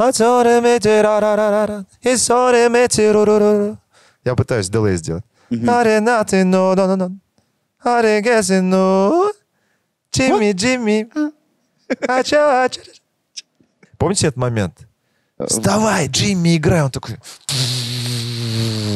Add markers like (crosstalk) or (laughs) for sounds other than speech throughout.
Я пытаюсь дилей сделать. Помните этот момент? Вставай, Джимми, играй. Он такой...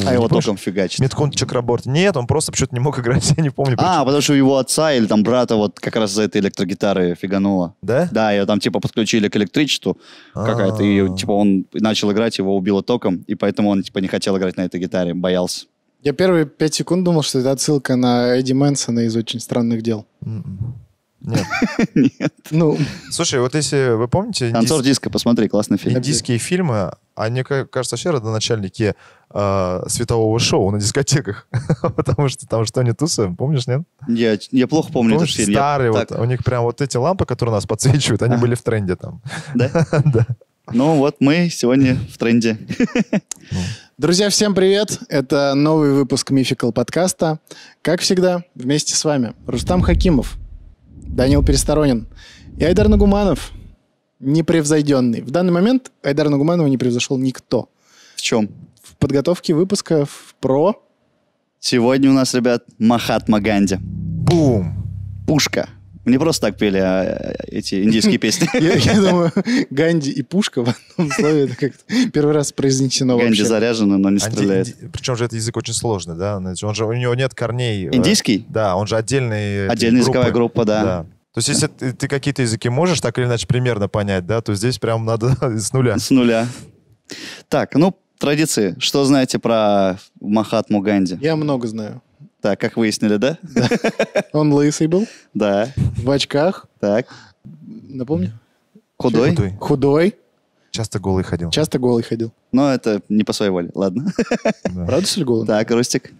А его током фигачит. Меткун Чакраборт. Нет, он просто почему-то не мог играть, (laughs) я не помню. А, потому что его отца или там брата вот как раз за этой электрогитары фигануло. Да? Да, ее там типа подключили к электричеству какая-то, и а. типа он начал играть, его убило током, и поэтому он типа не хотел играть на этой гитаре, боялся. Я первые пять секунд думал, что это отсылка на Эдди Мэнсона из «Очень странных дел». Mm-mm. М-м. Нет. (laughs) Нет. Ну, слушай, вот если вы помните... Танцор диска, посмотри, классный фильм. Индийские фильмы, они, кажется, вообще родоначальники а, светового шоу на дискотеках. (laughs) Потому что там что не тусаем, помнишь, нет? Я, я плохо помню этот фильм. Старые, вот, у них прям вот эти лампы, которые нас подсвечивают, они были в тренде там. (laughs) Да? да. Ну вот мы сегодня в тренде. Ну. Друзья, всем привет! Это новый выпуск Мификал подкаста. Как всегда, вместе с вами Рустам Хакимов, Данил Пересторонин и Айдар Нагуманов, непревзойденный. В данный момент Айдар Нагуманова не превзошел никто. В чем? В подготовке выпуска в про... Сегодня у нас, ребят, Махатма Ганди. Бум! Пушка. Не просто так пели а, э, эти индийские (laughs) песни. Я, думаю, Ганди и Пушка в одном слове это как-то первый раз произнесено Ганди вообще. но не стреляет. причем же этот язык очень сложный, да? Он же, у него нет корней. Э, Индийский? Да, он же отдельный. Э, Отдельная языковая группа, да. То есть, если ты какие-то языки можешь так или иначе примерно понять, да, то здесь прям надо (laughs) с нуля. С нуля. Так, ну, традиции. Что знаете про Махатму Ганди? Я много знаю. Так, как выяснили, да? да. Он лысый был? Да. В очках? Так. Напомню. Худой? Худой. Часто голый ходил. Часто голый ходил. Но это не по своей воле, ладно. Да. Правда, что ли, голый? Так, Рустик.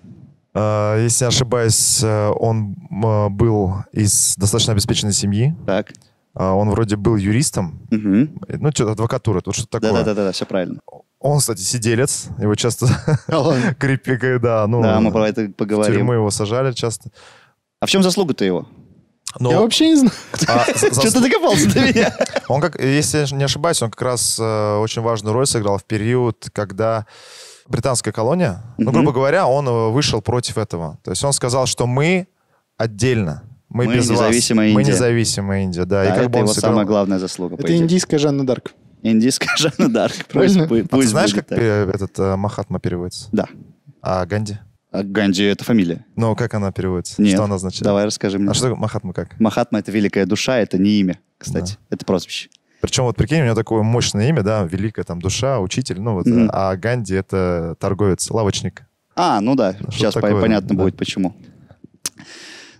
А, если не ошибаюсь, э, он э, был из достаточно обеспеченной семьи. Так. А, он вроде был юристом, угу. ну, что-то адвокатура, тут что-то такое. Да-да-да, все правильно. Он, кстати, сиделец, его часто а (laughs) крепили, да, ну... Да, мы про это поговорим. В тюрьму его сажали часто. А в чем заслуга-то его? Но... Я вообще не знаю. (laughs) А, Что ты докопался до меня? (laughs) Он как, если не ошибаюсь, он как раз э, очень важную роль сыграл в период, когда британская колония, ну, грубо говоря, он э, вышел против этого. То есть он сказал, что мы отдельно. Мы, мы без независимая вас. Индия. Мы независимая Индия, да. да и как это бы его сыграл... самая главная заслуга. Это индийская Жанна Дарк. Индийская Жанна Дарк. (laughs) Правильно? А пусть, знаешь, как этот э, Махатма переводится? Да. А Ганди? А Ганди — это фамилия. Ну, как она переводится? Нет. Что она означает? Давай расскажи мне. А что Махатма как? Махатма — это великая душа, это не имя, кстати. Это прозвище. Причем вот прикинь, у него такое мощное имя, да, великая там душа, учитель, ну вот, mm а Ганди это торговец, лавочник. А, ну да, Что сейчас такое, понятно да. будет почему.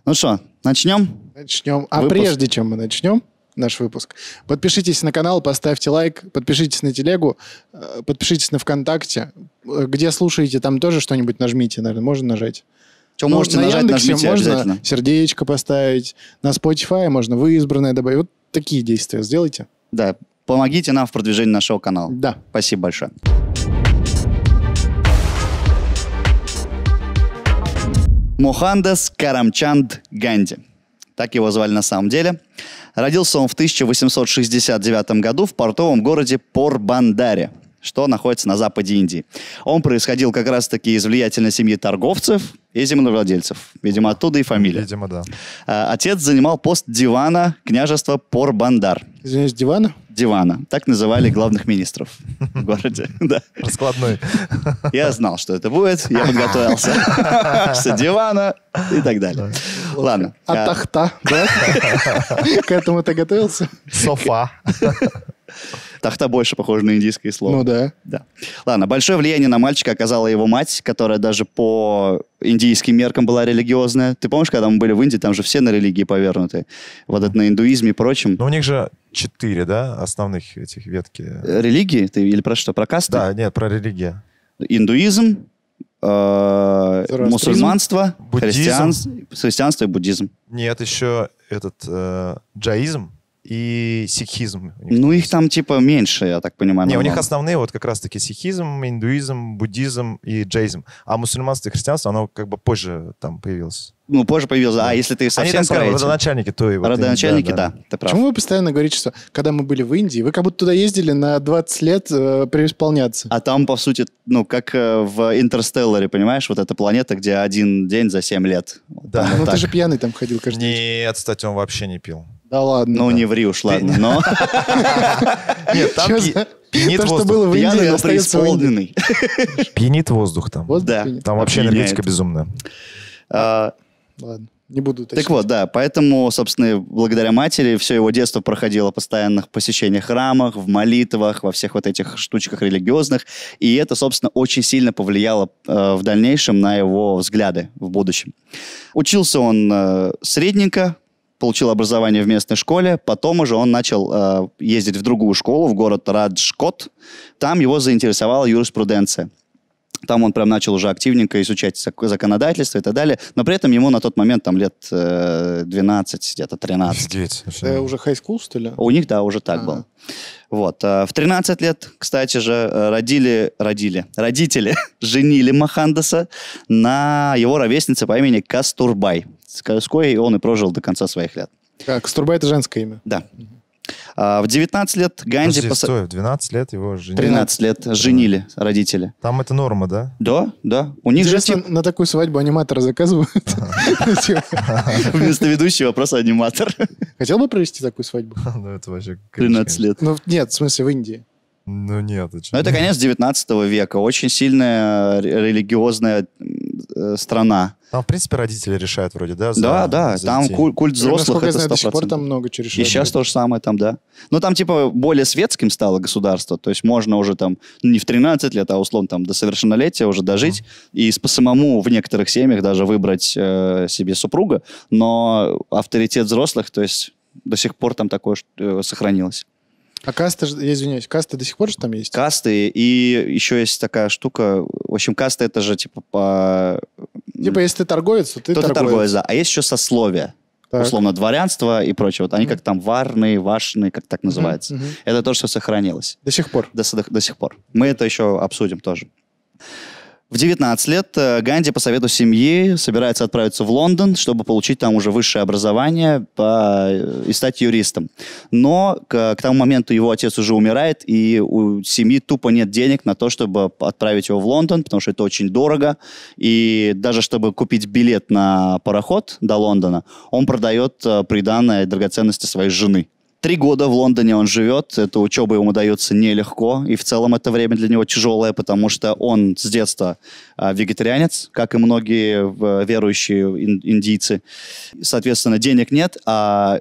Ну что, начнем? Начнем. А выпуск. прежде чем мы начнем наш выпуск, подпишитесь на канал, поставьте лайк, подпишитесь на телегу, э, подпишитесь на ВКонтакте. Э, где слушаете, там тоже что-нибудь нажмите, наверное, можно нажать. Что ну, можете на нажать, Яндексе нажмите можно сердечко поставить, на Spotify можно вы избранное добавить. Вот такие действия сделайте. Да, помогите нам в продвижении нашего канала. Да. Спасибо большое. Мохандас Карамчанд Ганди. Так его звали на самом деле. Родился он в 1869 году в портовом городе Порбандаре, что находится на западе Индии. Он происходил как раз-таки из влиятельной семьи торговцев, и землевладельцев. Видимо, оттуда и фамилия. Видимо, да. А, отец занимал пост дивана княжества Порбандар. Извиняюсь, дивана? Дивана. Так называли главных министров в (laughs) городе. Раскладной. Я знал, что это будет, я подготовился. (laughs) Что дивана и так далее. Ладно. А, а тахта, да? (laughs) К этому ты готовился? Софа. Тахта больше похоже на индийское слово. Ну да. Да. Ладно, большое влияние на мальчика оказала его мать, которая даже по индийским меркам была религиозная. Ты помнишь, когда мы были в Индии, там же все на религии повернуты. Вот это на индуизме и прочем. Но ну, у них же четыре, да, основных этих ветки. Религии? Ты или про что? Про касты? Да, нет, про религию. Индуизм, э, мусульманство, христианство, христианство и буддизм. Нет, еще этот э, джаизм и сикхизм. Ну, их там типа меньше, я так понимаю. Не, у них основные вот как раз-таки сикхизм, индуизм, буддизм и джейзм. А мусульманство и христианство, оно как бы позже там появилось. Ну, позже появилось, а да. А если ты совсем Они, так сказали, родоначальники, то и вот. Родоначальники, да, да. да, ты прав. Почему вы постоянно говорите, что когда мы были в Индии, вы как будто туда ездили на 20 лет э, преисполняться? А там, по сути, ну, как э, в «Интерстелларе», понимаешь, вот эта планета, где один день за 7 лет. Да. Там, ну, вот ты же пьяный там ходил каждый Нет, день. Нет, кстати, он вообще не пил. Да ладно. Ну, не ври уж, ладно, но... (laughs) Нет, там пьянит воздух. Что было в Индии, но преисполненный. (laughs) Пьянит воздух там. Да. Там вообще энергетика безумная. А, ладно. Не буду уточнять. Так вот, да, поэтому, собственно, благодаря матери все его детство проходило в постоянных посещениях храмах, в молитвах, во всех вот этих штучках религиозных. И это, собственно, очень сильно повлияло э, в дальнейшем на его взгляды в будущем. Учился он э, средненько, получил образование в местной школе, потом уже он начал э, ездить в другую школу, в город Раджкот. Там его заинтересовала юриспруденция. Там он прям начал уже активненько изучать законодательство и так далее. Но при этом ему на тот момент там лет э, 12, где-то 13. Это уже хайскул, что ли? У них, да, уже так а -а -а. было. Вот. Э, в 13 лет, кстати же, э, родили, родили, родители (laughs) женили Махандаса на его ровеснице по имени Кастурбай с и он и прожил до конца своих лет. Как Струба это женское имя? Да. А, в 19 лет Ганди... Подожди, пос... стой, в 12 лет его женили. 13 лет женили да. родители. Там это норма, да? Да, да. У них Интересно, же... на такую свадьбу аниматора заказывают. (laughs) Вместо ведущего просто аниматор. Хотел бы провести такую свадьбу? (laughs) Ну, это вообще... 13 лет. Ну, нет, в смысле, в Индии. Ну нет, это Ну это конец 19 века. Очень сильная религиозная э, страна. Там, в принципе, родители решают вроде, да? За, да, да, за там детей. культ, культ взрослых, это 100%. До сих пор там много чего И сейчас то же самое там, да. Но ну, там, типа, более светским стало государство, то есть можно уже там, не в 13 лет, а условно там до совершеннолетия уже дожить, mm-hmm. и по самому в некоторых семьях даже выбрать э, себе супруга, но авторитет взрослых, то есть до сих пор там такое э, сохранилось. А касты, я извиняюсь, касты до сих пор же там есть? Касты, и еще есть такая штука, в общем, касты это же типа по... Типа, если ты торговец, то ты торговец. торговец, да. А есть еще сословие. Так. Условно, дворянство и прочее. Вот они mm-hmm. как там варные, вашные, как так называется. Mm-hmm. Это то, что сохранилось. До сих пор? До, до, до сих пор. Мы это еще обсудим тоже. В 19 лет э, Ганди по совету семьи собирается отправиться в Лондон, чтобы получить там уже высшее образование по... Э, и стать юристом. Но к, к тому моменту его отец уже умирает, и у семьи тупо нет денег на то, чтобы отправить его в Лондон, потому что это очень дорого. И даже чтобы купить билет на пароход до Лондона, он продает э, приданное драгоценности своей жены. Три года в Лондоне он живет, Это учеба ему дается нелегко, и в целом это время для него тяжелое, потому что он с детства а, вегетарианец, как и многие верующие индийцы. Соответственно, денег нет, а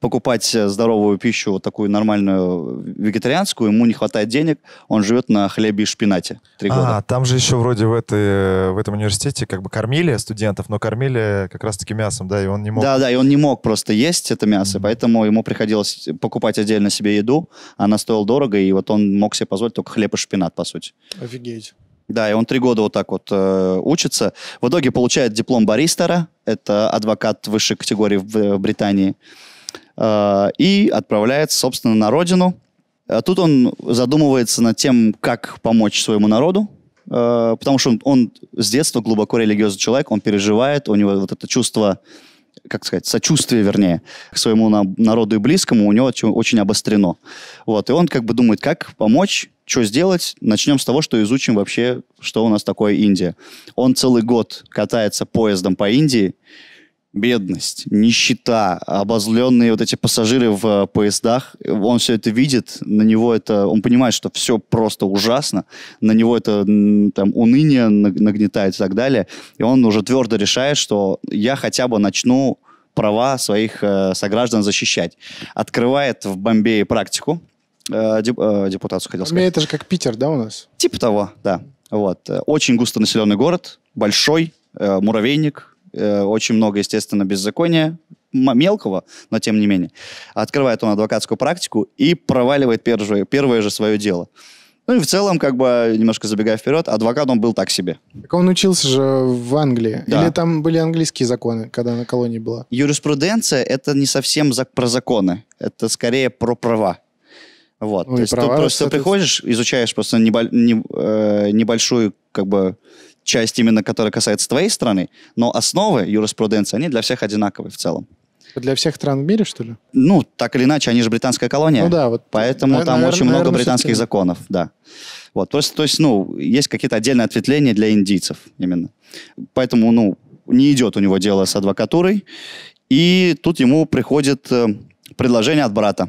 покупать здоровую пищу, такую нормальную вегетарианскую, ему не хватает денег, он живет на хлебе и шпинате три а, года. А, там же еще вроде в, этой, в этом университете как бы кормили студентов, но кормили э, как раз-таки мясом, да, и он не мог... Да-да, и он не мог просто есть это мясо, mm-hmm. поэтому ему приходилось хотелось покупать отдельно себе еду, она стоила дорого, и вот он мог себе позволить только хлеб и шпинат, по сути. Офигеть. Да, и он три года вот так вот э, учится. В итоге получает диплом баристера, это адвокат высшей категории в, в э, Британии, э, и отправляется, собственно, на родину. А тут он задумывается над тем, как помочь своему народу, э, потому что он, он с детства глубоко религиозный человек, он переживает, у него вот это чувство как сказать, сочувствие, вернее, к своему на, народу и близкому у него очень обострено. Вот, и он как бы думает, как помочь, что сделать. Начнем с того, что изучим вообще, что у нас такое Индия. Он целый год катается поездом по Индии, бедность, нищета, обозленные вот эти пассажиры в э, поездах. Он все это видит, на него это... Он понимает, что все просто ужасно, на него это там уныние нагнетает и так далее. И он уже твердо решает, что я хотя бы начну права своих э, сограждан защищать. Открывает в Бомбее практику, э, э депутацию хотел сказать. это же как Питер, да, у нас? Типа того, да. Вот. Очень густонаселенный город, большой, э, муравейник, Э, очень много, естественно, беззакония, мелкого, но тем не менее. Открывает он адвокатскую практику и проваливает первое, первое же свое дело. Ну и в целом, как бы, немножко забегая вперед, адвокат он был так себе. Так он учился же в Англии. Да. Или там были английские законы, когда на колонии была? Юриспруденция — это не совсем за- про законы. Это скорее про права. Вот. Ну, То есть права, ты просто это... приходишь, изучаешь просто небо- не, э, небольшую как бы часть именно, которая касается твоей страны, но основы юриспруденции, они для всех одинаковые в целом. Для всех стран в мире, что ли? Ну, так или иначе, они же британская колония. Ну да, вот. Поэтому на, там наверное, очень много наверное, британских законов, да. Вот, то есть, то есть, ну, есть какие-то отдельные ответвления для индийцев именно. Поэтому, ну, не идет у него дело с адвокатурой. И тут ему приходит э, предложение от брата.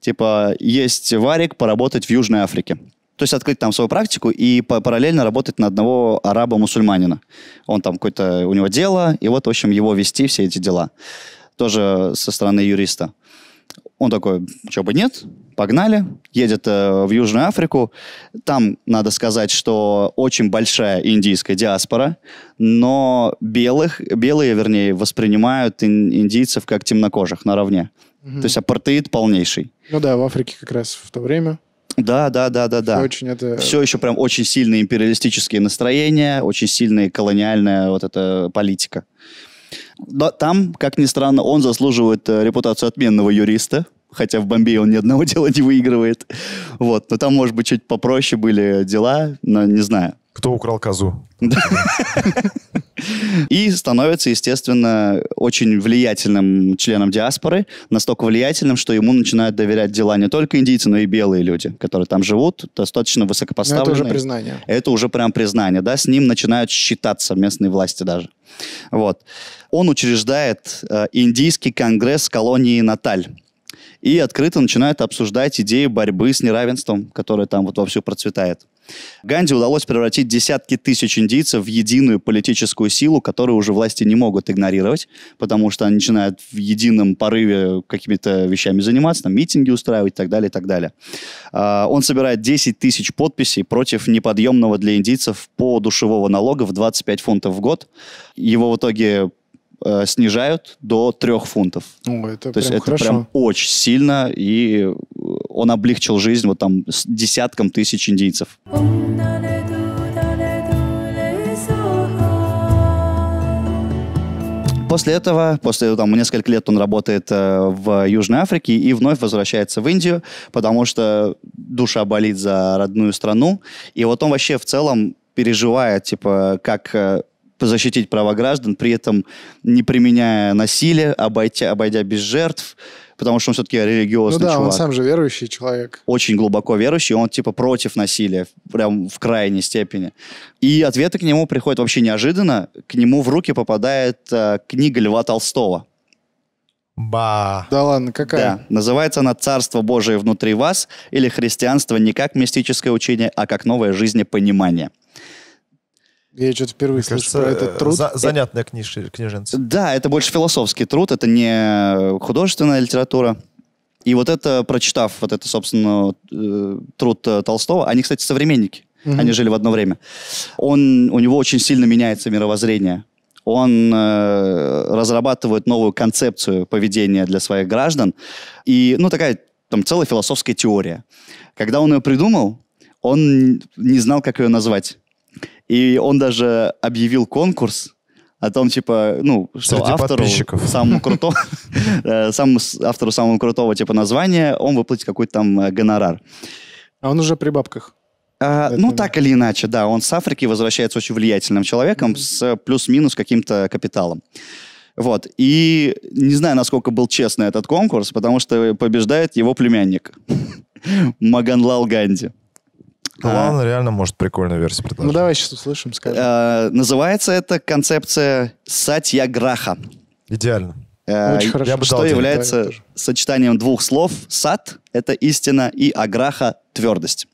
Типа, есть варик поработать в Южной Африке. То есть открыть там свою практику и параллельно работать на одного араба-мусульманина. Он там какой то у него дело, и вот, в общем, его вести все эти дела. Тоже со стороны юриста. Он такой, что бы нет, погнали, едет э, в Южную Африку. Там, надо сказать, что очень большая индийская диаспора, но белых, белые, вернее, воспринимают ин- индийцев как темнокожих наравне. Угу. То есть апартеид полнейший. Ну да, в Африке как раз в то время. Да, да, да, да, да. очень это... Все еще прям очень сильные империалистические настроения, очень сильная колониальная вот эта политика. Но там, как ни странно, он заслуживает э, репутацию отменного юриста, хотя в Бомбее он ни одного (laughs) дела не выигрывает. Вот, но там, может быть, чуть попроще были дела, но не знаю. Кто украл козу? И становится, естественно, очень влиятельным членом диаспоры, настолько влиятельным, что ему начинают доверять дела не только индийцы, но и белые люди, которые там живут, достаточно высокопоставленные. Но это уже признание. Это уже прям признание, да, с ним начинают считаться местные власти даже. Вот. Он учреждает э, Индийский конгресс колонии Наталь и открыто начинает обсуждать идею борьбы с неравенством, которое там вот вовсю процветает. Ганди удалось превратить десятки тысяч индийцев в единую политическую силу, которую уже власти не могут игнорировать, потому что они начинают в едином порыве какими-то вещами заниматься, там, митинги устраивать и так далее, и так далее. А, он собирает 10 тысяч подписей против неподъемного для индийцев по душевого налога в 25 фунтов в год. Его в итоге э, снижают до трех фунтов. О, это То прям есть это хорошо. прям очень сильно и э, он облегчил жизнь вот там десяткам тысяч индийцев. После этого, после там, несколько лет он работает э, в Южной Африке и вновь возвращается в Индию, потому что душа болит за родную страну. И вот он вообще в целом переживает, типа, как э, защитить права граждан, при этом не применяя насилие, обойдя, обойдя без жертв потому что он все-таки религиозный ну, да, чувак. он сам же верующий человек. Очень глубоко верующий, он типа против насилия, прям в крайней степени. И ответы к нему приходят вообще неожиданно. К нему в руки попадает э, книга Льва Толстого. Ба. Да ладно, какая? Да. Называется она «Царство Божие внутри вас» или «Христианство не как мистическое учение, а как новое жизнепонимание». понимание. Я что-то впервые слышу про этот э, труд. За, занятная книж, книженца. Да, это больше философский труд, это не художественная литература. И вот это, прочитав вот это, собственно, э, труд э, Толстого, они, кстати, современники, угу. они жили в одно время, он, у него очень сильно меняется мировоззрение. Он э, разрабатывает новую концепцию поведения для своих граждан. И, ну, такая там целая философская теория. Когда он ее придумал, он не знал, как ее назвать. И он даже объявил конкурс о том, типа, ну, что Среди автору самому (laughs) крутому, э, автору самого крутого, типа, названия, он выплатит какой-то там э, гонорар. А он уже при бабках? А, ну, так или иначе, да. Он с Африки возвращается очень влиятельным человеком с э, плюс-минус каким-то капиталом. Вот. И не знаю, насколько был честный этот конкурс, потому что побеждает его племянник (laughs) Маганлал Ганди. Да ну ладно, реально может прикольную версию предложить. Ну давай сейчас услышим, скажем. Э, называется эта концепция Сатья Граха. Идеально. Э, Очень хорошо. что является сочетанием двух слов. Сат — это истина, и аграха — твердость.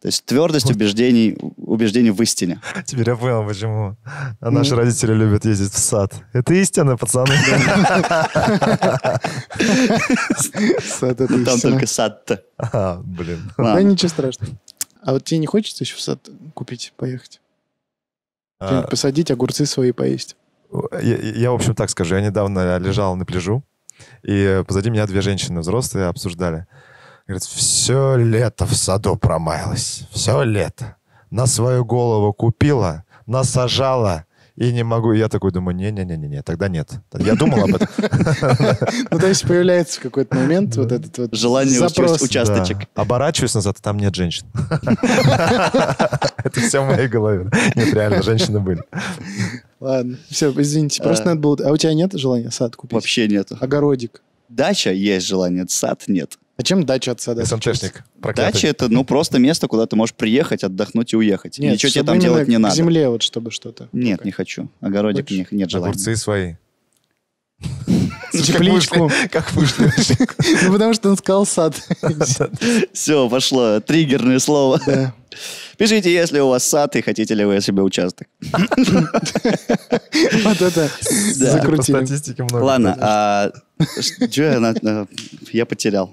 То есть твердость убеждений, убеждений в истине. Теперь я понял, почему а наши mm. родители любят ездить в сад. Это истина, пацаны. (laughs) Сад это ну, Там только сад-то. А, блин. Да ничего страшного. А вот тебе не хочется еще в сад купить, поехать? А... Посадить огурцы свои поесть? Я, я, в общем, так скажу. Я недавно лежал на пляжу, и позади меня две женщины взрослые обсуждали. Говорят, все лето в саду промаялось, Все лето. На свою голову купила, насажала, и не могу. И я такой думаю, не-не-не-не, тогда нет. Я думал об этом. Ну, то есть появляется какой-то момент вот этот вот Желание участочек. Оборачиваюсь назад, а там нет женщин. Это все в моей голове. Нет, реально, женщины были. Ладно, все, извините, просто э. надо было... А у тебя нет желания сад купить? Вообще нет. Огородик? Дача есть желание, сад нет. Зачем дача отца? Да, СМТшник проклятый. Дача — это, ну, просто место, куда ты можешь приехать, отдохнуть и уехать. Нет, Ничего тебе там делать не надо. земле вот, чтобы что-то. Нет, не хочу. Огородик не, нет желания. Огурцы свои. (laughs) Тепличку. Как пышно. (laughs) Ну, потому что он сказал сад. (laughs) Все, пошло. Триггерное слово. Пишите, если у вас сад и хотите ли вы себе участок. Вот это закрутили. По статистике много. Ладно, а, я потерял.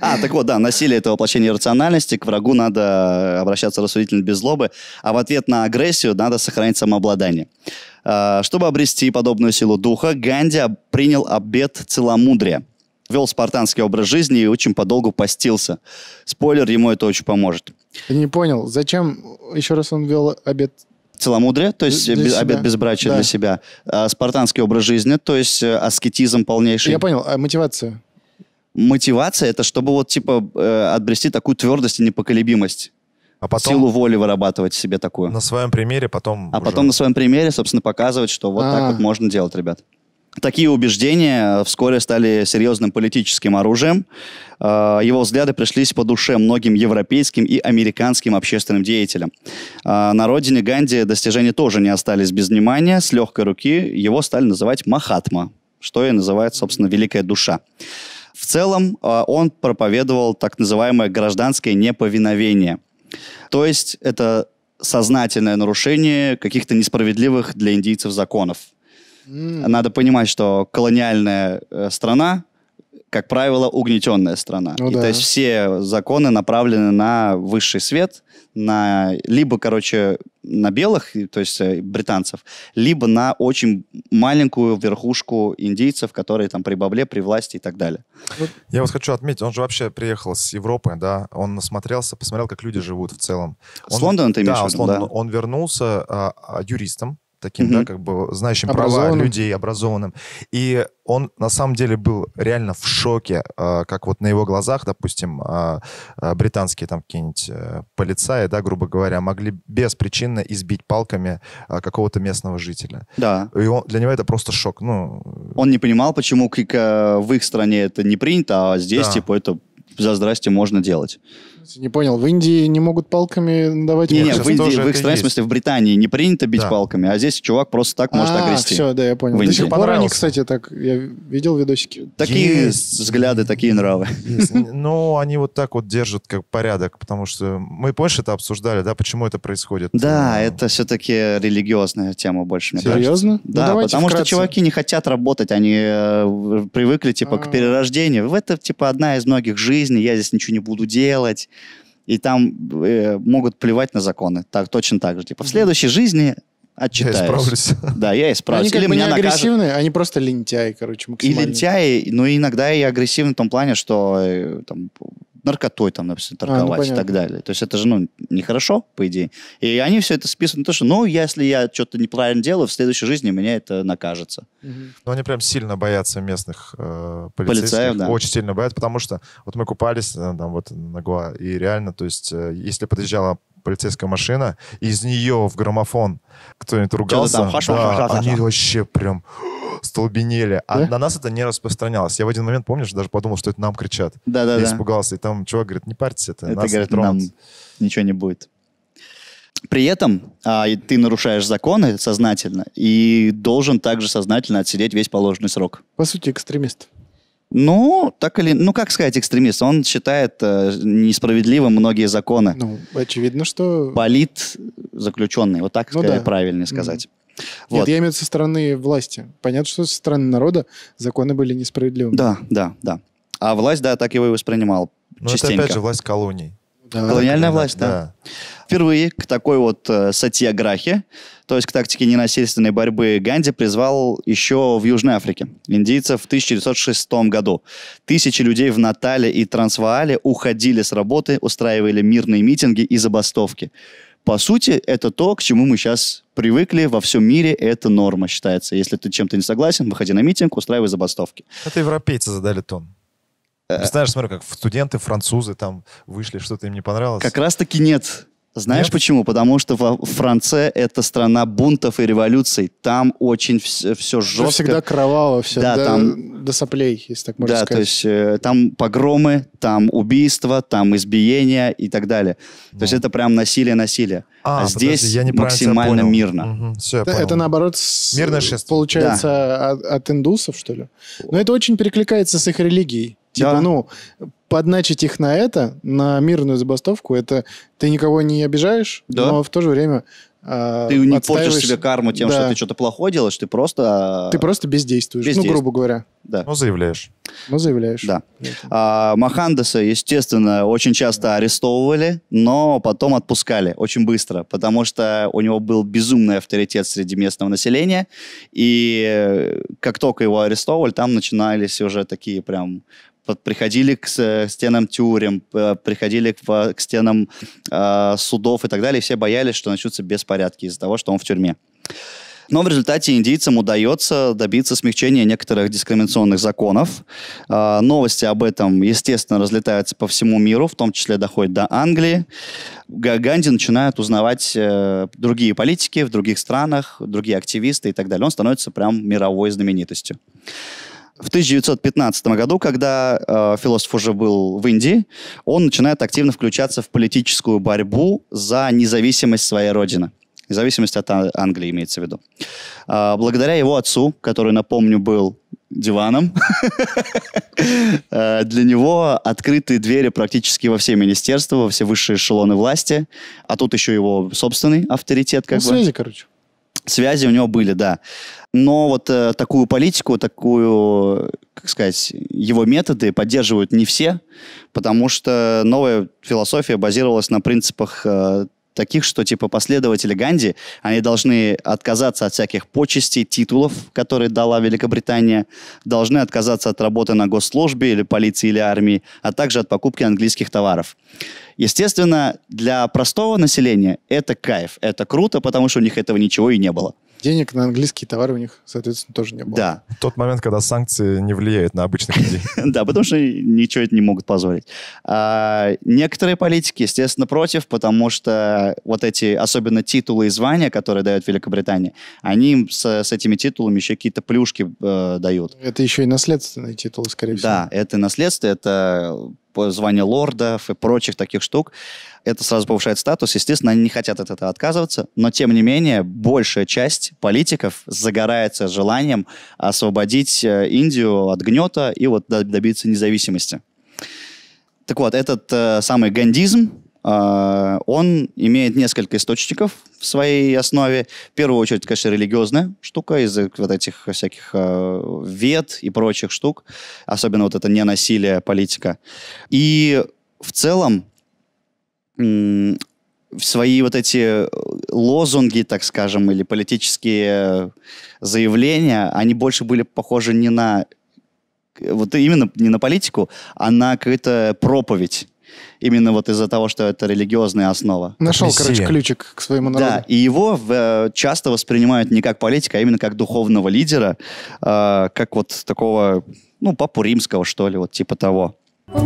А, так вот, да, насилие – это воплощение рациональности, к врагу надо э, обращаться рассудительно, без злобы, а в ответ на агрессию надо сохранить самообладание. А, чтобы обрести подобную силу духа, Ганди принял обет целомудрия – вел спартанский образ жизни и очень подолгу постился. Спойлер, ему это очень поможет. Я не понял, зачем еще раз он вел обед целомудрие, то есть для без, себя. безбрачия да. для себя, а, спартанский образ жизни, то есть э, аскетизм полнейший. Я понял, а мотивация? мотивация это чтобы вот типа э, отбрести такую твердость и непоколебимость. А потом силу воли вырабатывать себе такую. На своем примере потом. А уже... потом на своем примере, собственно, показывать, что вот А-а-а. так а. вот можно делать, ребят. Такие убеждения э, вскоре стали серьезным политическим оружием. Э, его взгляды пришлись по душе многим европейским и американским общественным деятелям. Э, на родине Ганди достижения тоже не остались без внимания. С легкой руки его стали называть Махатма, что и называют, собственно, «Великая душа». В целом а, он проповедовал так называемое гражданское неповиновение. То есть это сознательное нарушение каких-то несправедливых для индийцев законов. Mm. Надо понимать, что колониальная э, страна, как правило, угнетенная страна. Ну, и да. то есть все законы направлены на высший свет, на либо, короче, на белых, то есть э, британцев, либо на очень маленькую верхушку индейцев, которые там при бабле, при власти и так далее. Я вас хочу отметить, он же вообще приехал с Европы, да, он насмотрелся, посмотрел, как люди живут в целом. Он, с Лондона ты имеешь в виду? Да, он вернулся а, а, юристом, таким, mm-hmm. да, как бы знающим права людей, образованным. И он на самом деле был реально в шоке, э, как вот на его глазах, допустим, э, британские там какие-нибудь э, полицаи, да, грубо говоря, могли беспричинно избить палками э, какого-то местного жителя. Да. И он, для него это просто шок. Ну, он не понимал, почему к, к, э, в их стране это не принято, а здесь, да. типа, это за здрасте можно делать. Не понял, в Индии не могут палками давать? Не, не, в Индии, в их стране, в смысле, в Британии не принято бить да. палками, а здесь чувак просто так может а, огрести. все, да, я понял. До сих пор они, кстати, так, я видел видосики. Такие есть. взгляды, такие нравы. Ну, они вот так вот держат как порядок, потому что мы больше это обсуждали, да, почему это происходит. Да, это все-таки религиозная тема больше, Серьезно? Ну, да, ну, потому что чуваки не хотят работать, они э, привыкли, типа, к а. перерождению. В это, типа, одна из многих жизней, я здесь ничего не буду делать, и там э, могут плевать на законы. Так, точно так же. Типа, в следующей жизни отчитаюсь. Я исправлюсь. (laughs) Да, я исправлюсь. Они как Или бы меня не накажут. агрессивные, они просто лентяи, короче, И лентяи, но ну, иногда и агрессивны в том плане, что э, там, наркотой там, например, торговать а, ну, и так далее. То есть это же, ну, нехорошо, по идее. И они все это списывают на то, что, ну, если я что-то неправильно делаю, в следующей жизни меня это накажется. Угу. Ну, Но они прям сильно боятся местных э, полицейских. Полицаев, да. Очень сильно боятся, потому что вот мы купались э, там вот на Гуа, и реально, то есть э, если подъезжала полицейская машина, из нее в граммофон кто-нибудь ругался, там, хорошо, да, хорошо, они хорошо. вообще прям (gasps) столбенели. А да? на нас это не распространялось. Я в один момент, помнишь, даже подумал, что это нам кричат. Да, да, Я испугался. И там чувак говорит, не парьтесь, это, это нас говорит, не Нам ничего не будет. При этом а, ты нарушаешь законы сознательно и должен также сознательно отсидеть весь положенный срок. По сути, экстремист. Ну, так или... Ну, как сказать экстремист? Он считает э, несправедливым многие законы. Ну, очевидно, что... Полит заключенный. Вот так ну, сказать, да. правильнее сказать. mm Вот. Нет, я имею в виду со стороны власти. Понятно, что со стороны народа законы были несправедливыми. Да, да, да. А власть, да, так его и воспринимала. Но ну, это опять же власть колоний. Да, Колониальная власть, да. да. Впервые к такой вот э, сатьяграхе, то есть к тактике ненасильственной борьбы, Ганди призвал еще в Южной Африке индийцев в 1906 году. Тысячи людей в Натале и Трансваале уходили с работы, устраивали мирные митинги и забастовки. По сути, это то, к чему мы сейчас привыкли во всем мире, это норма считается. Если ты чем-то не согласен, выходи на митинг, устраивай забастовки. Это европейцы задали тон. Представляешь, смотрю, как студенты французы там вышли, что-то им не понравилось. Как раз-таки нет. Знаешь Нет? почему? Потому что во Франция это страна бунтов и революций. Там очень все, все жестко. Всегда кроваво, все да, до, там, до соплей, если так можно да, сказать. Да, то есть э, там погромы, там убийства, там избиения и так далее. Ну. То есть ну. это прям насилие-насилие. А, а здесь подожди, я максимально понял. мирно. Угу, все, я это, понял. это наоборот с, Мирное получается да. от, от индусов, что ли? Но это очень перекликается с их религией. Типа, да. ну, подначить их на это, на мирную забастовку, это ты никого не обижаешь, да. но в то же время а, ты не отстаиваешь... портишь себе карму тем, да. что ты что-то плохое делаешь, ты просто... Ты просто бездействуешь, ну, бездействуешь. ну, грубо говоря. Да. Но ну, заявляешь. ну заявляешь. Да. А, Махандеса, естественно, очень часто арестовывали, но потом отпускали очень быстро, потому что у него был безумный авторитет среди местного населения, и э, как только его арестовывали, там начинались уже такие прям приходили э, к, стенам тюрем, приходили к, э, к стенам э, судов и так далее, и все боялись, что начнутся беспорядки из-за того, что он в тюрьме. Но в результате индийцам удается добиться смягчения некоторых дискриминационных законов. Э, новости об этом, естественно, разлетаются по всему миру, в том числе доходят до Англии. Ганди начинает узнавать другие политики в других странах, другие активисты и так далее. Он становится прям мировой знаменитостью. В 1915 году, когда э, философ уже был в Индии, он начинает активно включаться в политическую борьбу за независимость своей родины. Независимость от Англии имеется в виду. Э, благодаря его отцу, который, напомню, был диваном. (laughs) Э, для него открыты двери практически во все министерства, во все высшие эшелоны власти. А тут еще его собственный авторитет. Как ну, бы. связи, короче. Связи у него были, да. Но вот э, такую политику, такую, как сказать, его методы поддерживают не все, потому что новая философия базировалась на принципах э, таких, что типа последователи Ганди, они должны отказаться от всяких почестей, титулов, которые дала Великобритания, должны отказаться от работы на госслужбе или полиции или армии, а также от покупки английских товаров. Естественно, для простого населения это кайф, это круто, потому что у них этого ничего и не было денег на английские товары у них, соответственно, тоже не было. Да. Тот момент, когда санкции не влияют на обычных людей. (laughs) Да, потому что ничего это не могут позволить. А, некоторые политики, естественно, против, потому что вот эти, особенно титулы и звания, которые дает Великобритания, они им с этими титулами еще какие-то плюшки э, дают. Это еще и наследственные титулы, скорее всего. Да, это наследство, это звания лордов и прочих таких штук. Это сразу повышает статус. Естественно, они не хотят от этого отказываться, но тем не менее большая часть политиков загорается желанием освободить э, Индию от гнета и вот добиться независимости. Так вот, этот э, самый гандизм, а, он имеет несколько источников в своей основе. В первую очередь, конечно, религиозная штука из вот этих всяких а, вет и прочих штук. Особенно вот это ненасилие, политика. И в целом свои вот эти лозунги, так скажем, или политические заявления, они больше были похожи не на вот именно не на политику, а на какую-то проповедь Именно вот из-за того, что это религиозная основа. Нашел, Россия. короче, ключик к своему народу. Да, и его э, часто воспринимают не как политика, а именно как духовного лидера, э, как вот такого, ну, папу римского, что ли, вот типа того. В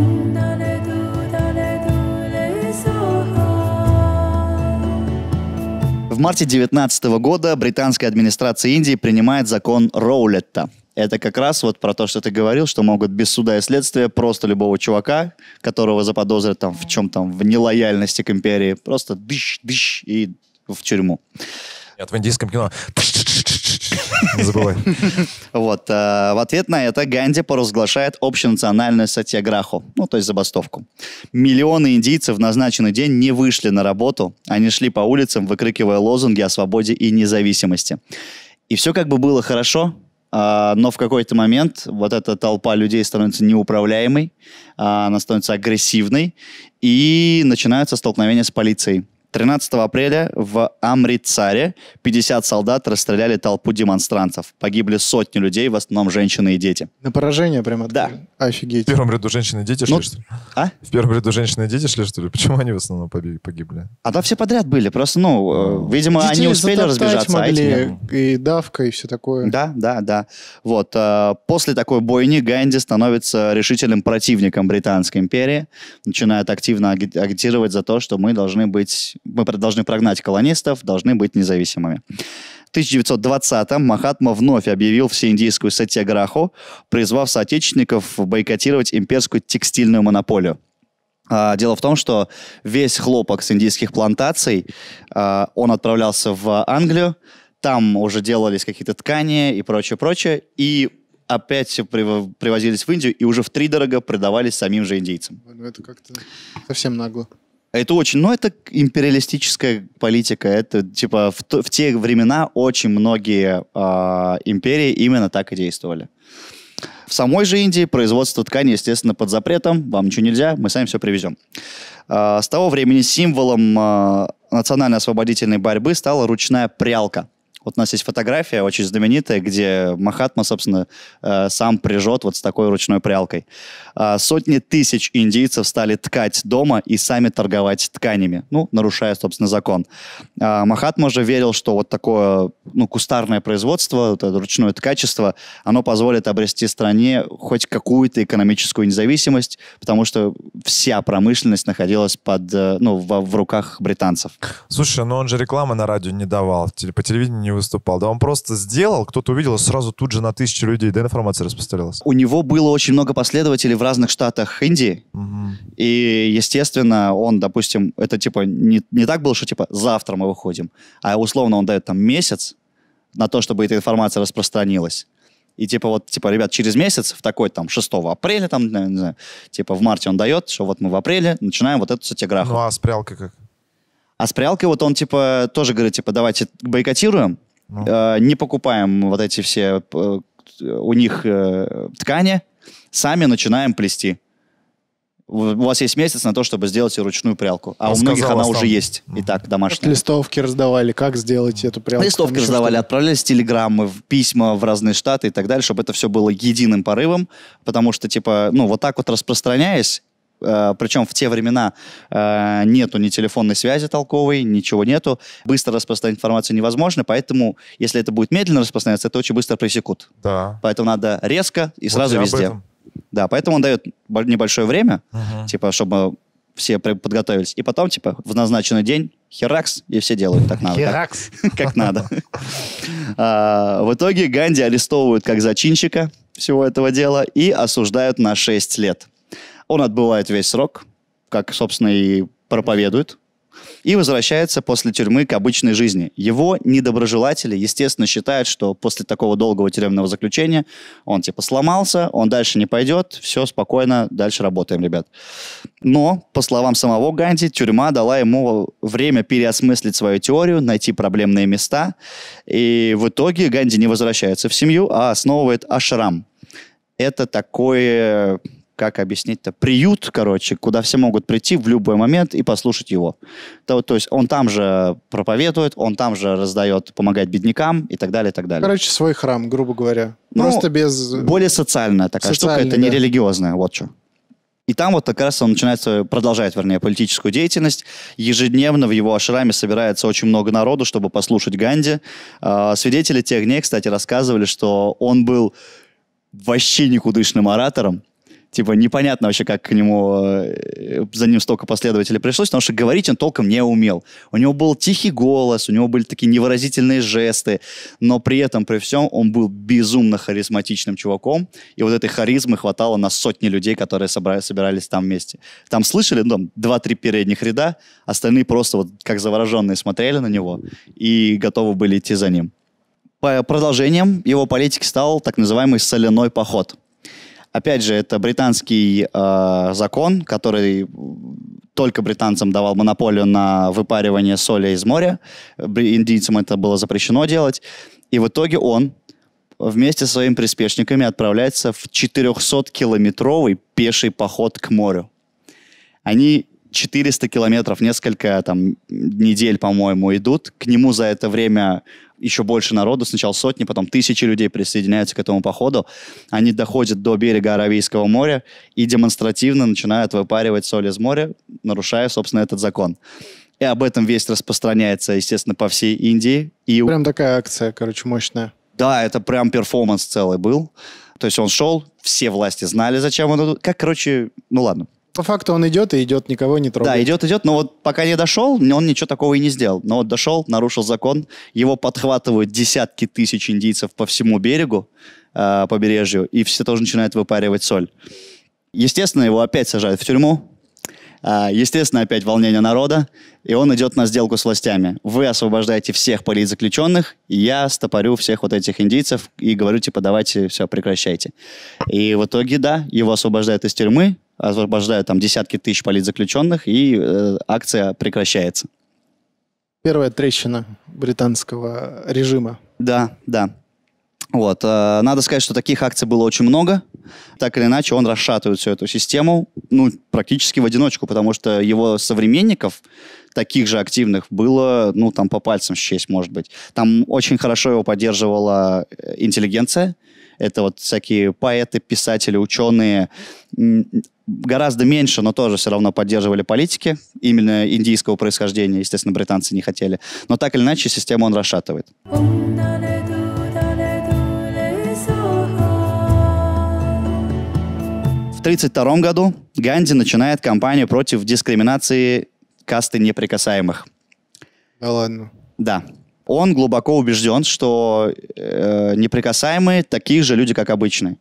марте 2019 года британская администрация Индии принимает закон Роулетта это как раз вот про то, что ты говорил, что могут без суда и следствия просто любого чувака, которого заподозрят там в чем там, в нелояльности к империи, просто дыщ-дыщ и в тюрьму. Нет, в индийском кино. Не забывай. Вот. Э, в ответ на это Ганди поразглашает общенациональную сатьяграху, ну, то есть забастовку. Миллионы индийцев в назначенный день не вышли на работу, они шли по улицам, выкрикивая лозунги о свободе и независимости. И все как бы было хорошо, а, но в какой-то момент вот эта толпа людей становится неуправляемой, а, она становится агрессивной, и начинаются столкновения с полицией. 13 апреля в Амрицаре 50 солдат расстреляли толпу демонстрантов. Погибли сотни людей, в основном женщины и дети. На поражение прямо? Да. Офигеть. В первом ряду женщины и дети ну, шли, что ли? А? В первом ряду женщины и дети шли, что ли? Почему они в основном погибли? А да все подряд были. Просто, ну, э, видимо, Детей они успели разбежаться. Могли, а эти... И давка, и все такое. Да, да, да. Вот. Э, после такой бойни Ганди становится решительным противником Британской империи. Начинает активно агитировать за то, что мы должны быть мы должны прогнать колонистов, должны быть независимыми. В 1920-м Махатма вновь объявил всеиндийскую сатьяграху, призвав соотечественников бойкотировать имперскую текстильную монополию. А, дело в том, что весь хлопок с индийских плантаций, а, он отправлялся в Англию, там уже делались какие-то ткани и прочее, прочее, и опять привозились в Индию и уже в три дорога продавались самим же индейцам. Ну это как-то совсем нагло. Это очень, ну, это империалистическая политика. Это, типа, в, то, в те времена очень многие э, империи именно так и действовали. В самой же Индии производство ткани, естественно, под запретом. Вам ничего нельзя, мы сами все привезем. Э, а, с того времени символом э, национально-освободительной борьбы стала ручная прялка. Вот у нас есть фотография очень знаменитая, где Махатма, собственно, э, сам прижет вот с такой ручной прялкой. А, сотни тысяч индийцев стали ткать дома и сами торговать тканями, ну, нарушая, собственно, закон. А, Махатма же верил, что вот такое ну, кустарное производство, вот это ручное ткачество, оно позволит обрести стране хоть какую-то экономическую независимость, потому что вся промышленность находилась под, э, ну, в, в руках британцев. Слушай, но ну он же рекламы на радио не давал, по телевидению выступал, да, он просто сделал, кто-то увидел, и сразу тут же на тысячи людей, да, информация распространилась. У него было очень много последователей в разных штатах Индии, угу. и, естественно, он, допустим, это, типа, не, не так было, что, типа, завтра мы выходим, а условно он дает там месяц на то, чтобы эта информация распространилась. И типа вот, типа, ребят, через месяц, в такой там 6 апреля, там, не знаю, типа в марте он дает, что вот мы в апреле начинаем вот эту сатиграфу. Ну а спрялка как? А с прялкой вот он, типа, тоже говорит, типа, давайте бойкотируем, ну. э, не покупаем вот эти все э, у них э, ткани, сами начинаем плести. У вас есть месяц на то, чтобы сделать ручную прялку. А он у многих она а там. уже есть. И так, домашняя. Листовки раздавали, как сделать эту прялку. Листовки там раздавали, отправлялись телеграммы, письма в разные штаты и так далее, чтобы это все было единым порывом. Потому что, типа, ну, вот так вот распространяясь, Э, причем в те времена э, нету ни телефонной связи толковой, ничего нету. Быстро распространять информацию невозможно, поэтому если это будет медленно распространяться, это очень быстро пресекут. Да. Поэтому надо резко и вот сразу везде. Да, поэтому он дает небольшое время, угу. типа, чтобы все подготовились. И потом, типа, в назначенный день херакс, и все делают так надо. Херакс. (laughs) Как, надо. А, в итоге Ганди арестовывают как зачинщика всего этого дела и осуждают на 6 лет. Он отбывает весь срок, как, собственно, и проповедует, и возвращается после тюрьмы к обычной жизни. Его недоброжелатели, естественно, считают, что после такого долгого тюремного заключения он типа сломался, он дальше не пойдет, все спокойно, дальше работаем, ребят. Но, по словам самого Ганди, тюрьма дала ему время переосмыслить свою теорию, найти проблемные места, и в итоге Ганди не возвращается в семью, а основывает ашрам. Это такое как объяснить-то, приют, короче, куда все могут прийти в любой момент и послушать его. То, то есть он там же проповедует, он там же раздает, помогает беднякам и так далее, и так далее. Короче, свой храм, грубо говоря. Ну, Просто без... Э, более социальная такая социальная, штука, это да. не религиозная, вот что. И там вот как раз он начинает, продолжает, вернее, политическую деятельность. Ежедневно в его ашраме собирается очень много народу, чтобы послушать Ганди. А, свидетели тех дней, кстати, рассказывали, что он был вообще никудышным оратором, типа непонятно вообще, как к нему, э, за ним столько последователей пришлось, потому что говорить он толком не умел. У него был тихий голос, у него были такие невыразительные жесты, но при этом, при всем, он был безумно харизматичным чуваком, и вот этой харизмы хватало на сотни людей, которые собрали, собирались там вместе. Там слышали, ну, два-три передних ряда, остальные просто вот как завороженные смотрели на него и готовы были идти за ним. По продолжением его политики стал так называемый соляной поход – Опять же, это британский э, закон, который только британцам давал монополию на выпаривание соли из моря. Индийцам это было запрещено делать. И в итоге он вместе со своими приспешниками отправляется в 400-километровый пеший поход к морю. Они 400 километров, несколько там недель, по-моему, идут. К нему за это время еще больше народу, сначала сотни, потом тысячи людей присоединяются к этому походу. Они доходят до берега Аравийского моря и демонстративно начинают выпаривать соль из моря, нарушая, собственно, этот закон. И об этом весть распространяется, естественно, по всей Индии. И... Прям такая акция, короче, мощная. Да, это прям перформанс целый был. То есть он шел, все власти знали, зачем он... Как, короче, ну ладно, по факту он идет и идет, никого не трогает. Да, идет, идет, но вот пока не дошел, он ничего такого и не сделал. Но вот дошел, нарушил закон, его подхватывают десятки тысяч индийцев по всему берегу, э, побережью, и все тоже начинают выпаривать соль. Естественно, его опять сажают в тюрьму, э, Естественно, опять волнение народа, и он идет на сделку с властями. Вы освобождаете всех политзаключенных, и я стопорю всех вот этих индийцев и говорю, типа, давайте все, прекращайте. И в итоге, да, его освобождают из тюрьмы, освобождают там десятки тысяч политзаключенных, и э, акция прекращается. Первая трещина британского режима. Да, да. Вот. Э, надо сказать, что таких акций было очень много. Так или иначе, он расшатывает всю эту систему, ну, практически в одиночку, потому что его современников, таких же активных, было, ну, там по пальцам счесть, может быть. Там очень хорошо его поддерживала э, интеллигенция, это вот всякие поэты, писатели, ученые. Гораздо меньше, но тоже все равно поддерживали политики именно индийского происхождения. Естественно, британцы не хотели. Но так или иначе, систему он расшатывает. В 1932 году Ганди начинает кампанию против дискриминации касты неприкасаемых. Да ладно. Да он глубоко убежден, что э, неприкасаемые такие же люди, как обычные.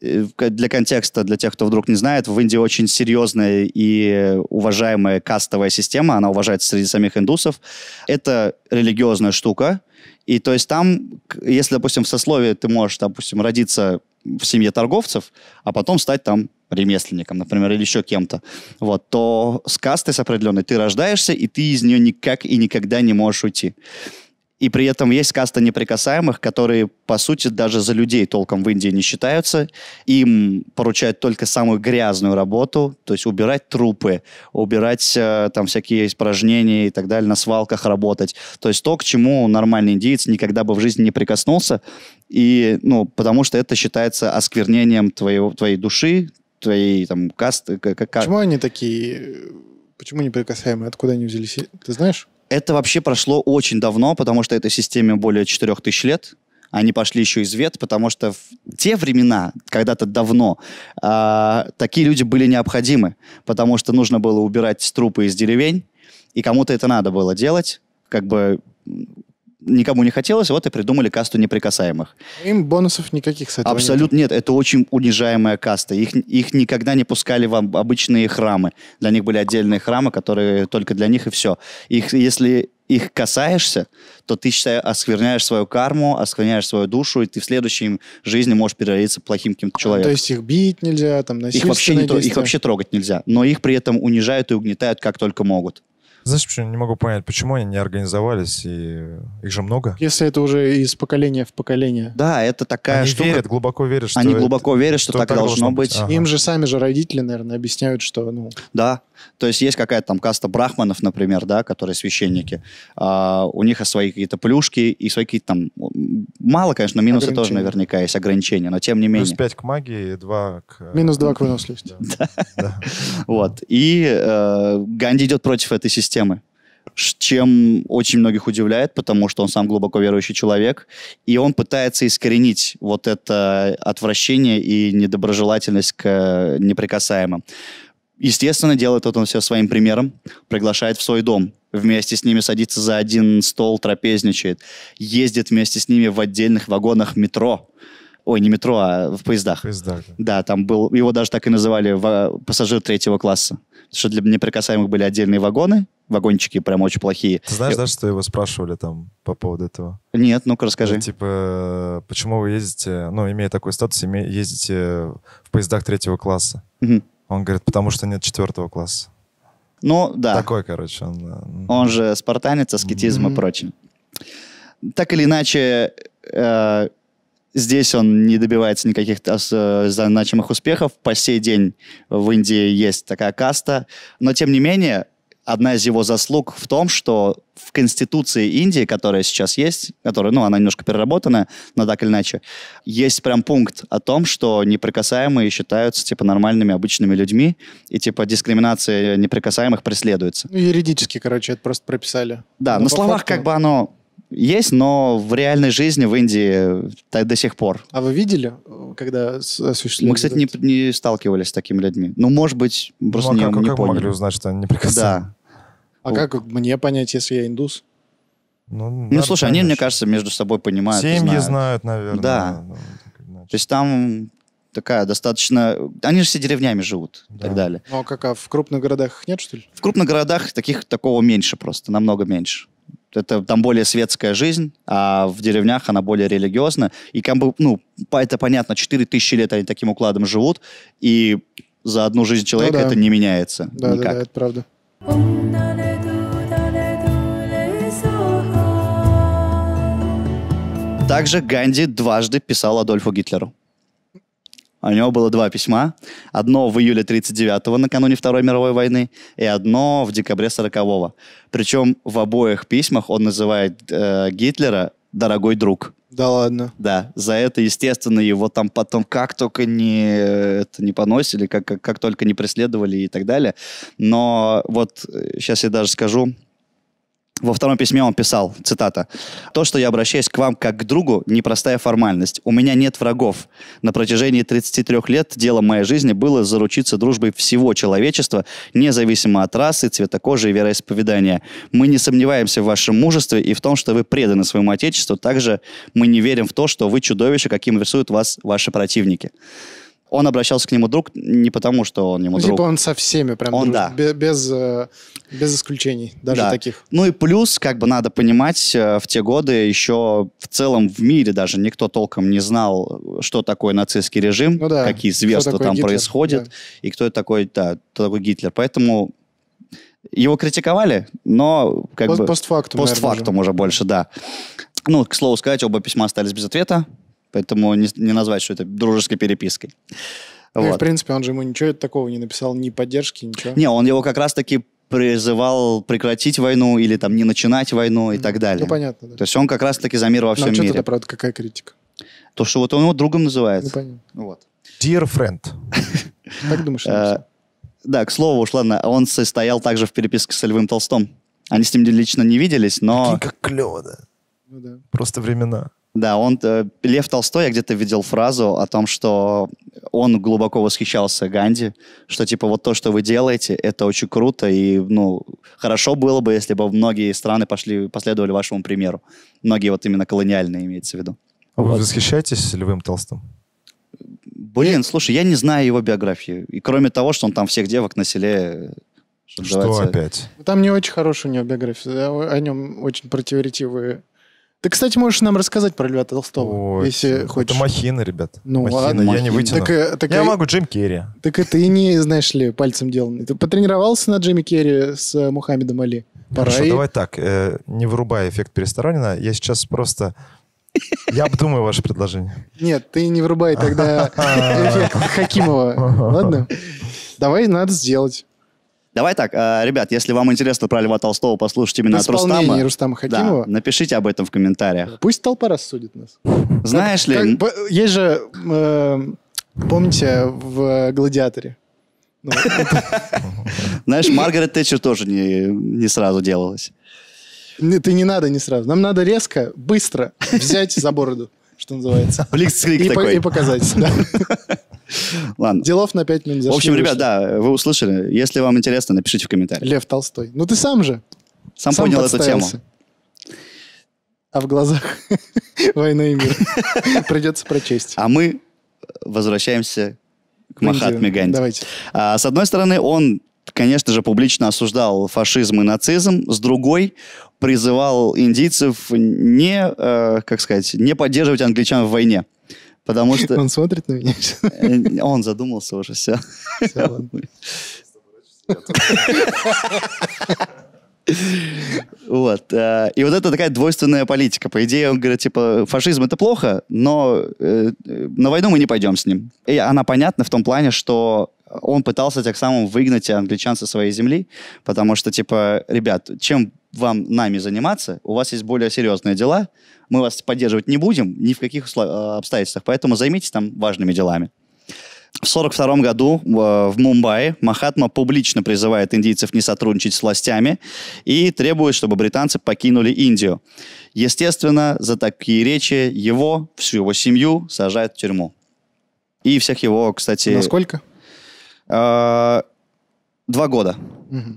Э, для контекста, для тех, кто вдруг не знает, в Индии очень серьезная и уважаемая кастовая система, она уважается среди самих индусов. Это религиозная штука, и то есть там, если, допустим, в сословии ты можешь, допустим, родиться в семье торговцев, а потом стать там ремесленником, например, или еще кем-то, вот, то с кастой с определенной ты рождаешься, и ты из нее никак и никогда не можешь уйти. И при этом есть каста неприкасаемых, которые, по сути, даже за людей толком в Индии не считаются. Им поручают только самую грязную работу, то есть убирать трупы, убирать э, там всякие испражнения и так далее, на свалках работать. То есть то, к чему нормальный индиец никогда бы в жизни не прикоснулся. И, ну, потому что это считается осквернением твоего, твоей души, твоей там касты. Как, как... Почему они такие... Э, почему неприкасаемые? Откуда они взялись? Ты знаешь? Это вообще прошло очень давно, потому что этой системе более 4000 лет. Они пошли еще из вет, потому что в те времена, когда-то давно, э, такие люди были необходимы, потому что нужно было убирать трупы из деревень, и кому-то это надо было делать. Как бы никому не хотелось, вот и придумали касту неприкасаемых. Им бонусов никаких с этого Абсолютно нет. нет, это очень унижаемая каста. Их, их никогда не пускали в обычные храмы. Для них были отдельные храмы, которые только для них и все. Их, если их касаешься, то ты, считай, оскверняешь свою карму, оскверняешь свою душу, и ты в следующей жизни можешь переродиться плохим каким-то а, человеком. То есть их бить нельзя, там, их вообще, не, их вообще трогать нельзя. Но их при этом унижают и угнетают как только могут. Знаешь, почему не могу понять, почему они не организовались, и их же много. Если это уже из поколения в поколение. Да, это такая они штука. верят, глубоко верят, что Они это, глубоко верят, что, что так, так должно быть. Ага. Им же сами же родители, наверное, объясняют, что... Ну... Да, то есть есть какая-то там каста брахманов, например, да, которые священники. А, у них свои какие-то плюшки и свои какие-то там... Мало, конечно, минусы тоже наверняка есть, ограничения, но тем не менее. Плюс пять к магии, два к... Э, Минус два к выносливости. (laughs) (laughs) Вот. И э, Ганди идет против этой системы системы чем очень многих удивляет, потому что он сам глубоко верующий человек, и он пытается искоренить вот это отвращение и недоброжелательность к неприкасаемым. Естественно, делает это он все своим примером, приглашает в свой дом, вместе с ними садится за один стол, трапезничает, ездит вместе с ними в отдельных вагонах метро, ой, не метро, а в поездах. В поездах. Да. да, там был, его даже так и называли пассажир третьего класса что для неприкасаемых были отдельные вагоны, вагончики прям очень плохие. Ты знаешь, да, что его спрашивали там по поводу этого? Нет, ну-ка расскажи. Ну, типа, почему вы ездите, ну, имея такой статус, ездите в поездах третьего класса? Угу. Он говорит, потому что нет четвертого класса. Ну, да. Такой, короче. Он, э, он же спартанец, аскетизм mm-hmm. и прочее. Так или иначе, э, Здесь он не добивается никаких э, э, значимых успехов. По сей день в Индии есть такая каста. Но, тем не менее, одна из его заслуг в том, что в Конституции Индии, которая сейчас есть, которая, ну, она немножко переработана, но так или иначе, есть прям пункт о том, что неприкасаемые считаются, типа, нормальными, обычными людьми, и, типа, дискриминация неприкасаемых преследуется. Ну, юридически, короче, это просто прописали. Да, но на словах факту... как бы оно есть, но в реальной жизни в Индии э, до сих пор. А вы видели, э, когда осуществили? Мы, кстати, не, не сталкивались с такими людьми. Ну, может быть, просто ну, а не, как, не как поняли. могли узнать, что они неприкасаемы? Да. А вот. как мне понять, если я индус? Ну, ну слушай, конечно. они, мне кажется, между собой понимают. Семьи знают, знают наверное. Да. да. Ну, То есть там такая достаточно... Они же все деревнями живут да. и так далее. Ну а как, а в крупных городах нет, что ли? В крупных городах таких такого меньше просто, намного меньше это там более светская жизнь, а в деревнях она более религиозна. И как бы, ну, это понятно, 4000 лет они таким укладом живут, и за одну жизнь человека ну, да. это не меняется да, никак. Да, да, это правда. Также Ганди дважды писал Адольфу Гитлеру. У него было два письма. Одно в июле 39-го, накануне Второй мировой войны, и одно в декабре 40-го. Причем в обоих письмах он называет э, Гитлера «дорогой друг». Да ладно. Да, за это, естественно, его там потом как только не, это не поносили, как, как, как только не преследовали и так далее. Но вот сейчас э, я даже скажу, во втором письме он писал, цитата, «То, что я обращаюсь к вам как к другу, непростая формальность. У меня нет врагов. На протяжении 33 лет дело моей жизни было заручиться дружбой всего человечества, независимо от расы, цвета кожи и вероисповедания. Мы не сомневаемся в вашем мужестве и в том, что вы преданы своему отечеству. Также мы не верим в то, что вы чудовище, каким рисуют вас ваши противники» он обращался к нему друг не потому, что он ему типа друг. Типа он со всеми прям он, да. без, э, без, исключений, даже да. таких. Ну и плюс, как бы надо понимать, э, в те годы еще в целом в мире даже никто толком не знал, что такое нацистский режим, ну, да. какие зверства там Гитлер, происходят, да. и кто это такой, да, кто такой Гитлер. Поэтому его критиковали, но как Пост, бы... Постфактум. Постфактум уже больше, да. Ну, к слову сказать, оба письма остались без ответа. Поэтому не, не назвать, что это дружеской перепиской. Ну, вот. и, в принципе, он же ему ничего такого не написал, ни поддержки, ничего. Не, он его как раз-таки призывал прекратить войну или там не начинать войну и ну, так далее. Ну, понятно, да. То есть он как раз-таки за мир во ну, а всем Но, мире. это, правда, какая критика? То, что вот он его другом называет. Ну, понятно. Вот. Dear friend. (laughs) Так думаешь, э, Да, к слову уж, ладно, он состоял также в переписке с Львым Толстым. Они с ним лично не виделись, но... Как клево, да. Ну Просто времена. Да, он, э, Лев Толстой, я где-то видел фразу о том, что он глубоко восхищался Ганди, что типа вот то, что вы делаете, это очень круто, и ну, хорошо было бы, если бы многие страны пошли, последовали вашему примеру. Многие вот именно колониальные имеется в виду. Вы вот. восхищаетесь Львым Толстым? Блин, слушай, я не знаю его биографию И кроме того, что он там всех девок на селе что, что опять? Там не очень хорошая у него биография. О нем очень противоречивые ты, кстати, можешь нам рассказать про Льва Толстого, Ой, если хочешь. Это махина, ребят. Ну, махина, а, я махина. не вытяну. Так, э, так, я и, э, могу Джим Керри. Так и ты не, знаешь ли, пальцем деланный. Ты потренировался на Джиме Керри с э, Мухаммедом Али? Пора Хорошо, и... давай так, э, не вырубай эффект пересторонина. Я сейчас просто я обдумаю ваше предложение. Нет, ты не врубай тогда (laughs) эффект Хакимова. Ладно? Давай, надо сделать. Давай так, э, ребят, если вам интересно про Льва Толстого, послушать именно от Рустама. Рустама Хакимова. Да, напишите об этом в комментариях. Пусть толпа рассудит нас. Знаешь как, ли... Как, есть же, э, помните, в «Гладиаторе» ну, (laughs) Знаешь, Маргарет Тэтчер тоже не, не сразу делалась. Ты не надо не сразу. Нам надо резко, быстро взять за бороду что называется. (laughs) Блицкрик такой. И показать. (laughs) Ладно. Делов на 5 минут. В общем, ребят, да, вы услышали. Если вам интересно, напишите в комментариях. Лев Толстой. Ну ты сам же. Сам, понял эту тему. А в глазах (laughs) война и мир. Придется прочесть. А мы возвращаемся к Махатме Ганди. Давайте. А, с одной стороны, он конечно же, публично осуждал фашизм и нацизм. С другой, призывал индийцев не, э, как сказать, не поддерживать англичан в войне. Потому что... Он смотрит на меня э, Он задумался уже, все. все вот. Э, и вот это такая двойственная политика. По идее, он говорит, типа, фашизм это плохо, но э, на войну мы не пойдем с ним. И она понятна в том плане, что он пытался так самым выгнать англичан со своей земли, потому что, типа, ребят, чем вам нами заниматься, у вас есть более серьезные дела, мы вас поддерживать не будем ни в каких э, обстоятельствах, поэтому займитесь там важными делами. В 1942 году э, в Мумбаи Махатма публично призывает индийцев не сотрудничать с властями и требует, чтобы британцы покинули Индию. Естественно, за такие речи его, всю его семью сажают в тюрьму. И всех его, кстати... Насколько? Э, два года.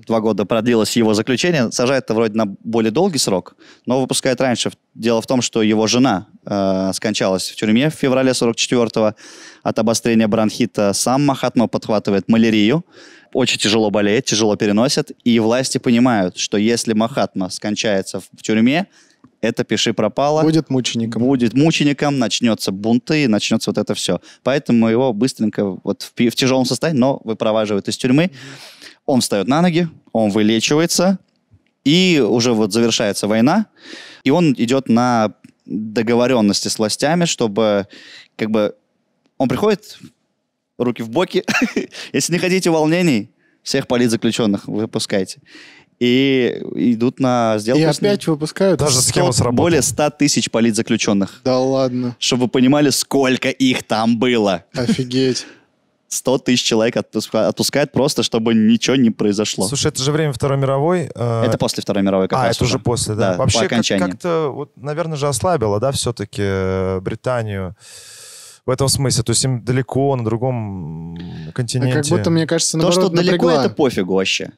Два года продлилось его заключение. Сажает-то вроде на более долгий срок, но выпускает раньше. Дело в том, что его жена э, скончалась в тюрьме в феврале 44-го от обострения бронхита. Сам Махатма подхватывает малярию. Очень тяжело болеет, тяжело переносит. И власти понимают, что если Махатма скончается в тюрьме, это пиши пропало. Будет мучеником. Будет мучеником, начнется бунты, начнется вот это все. Поэтому его быстренько вот в, в тяжелом состоянии, но выпроваживают из тюрьмы. Он встает на ноги, он вылечивается, и уже вот завершается война, и он идет на договоренности с властями, чтобы как бы он приходит, руки в боки, (laughs) если не хотите волнений, всех политзаключенных выпускайте и идут на сделку. И опять с ним. выпускают даже схема сработала. Более 100 тысяч политзаключенных. Да ладно. Чтобы вы понимали, сколько их там было. Офигеть. 100 тысяч человек отпуска, отпускает просто, чтобы ничего не произошло. Слушай, это же время Второй мировой. Э, это после Второй мировой как А, раз это уже после, да? да Вообще по окончанию. Как- то вот, наверное, же ослабило, да, все-таки э, Британию в этом смысле. То есть им далеко, на другом континенте. А как будто, мне кажется, наоборот, То, что напрягла. далеко, это пофигу вообще.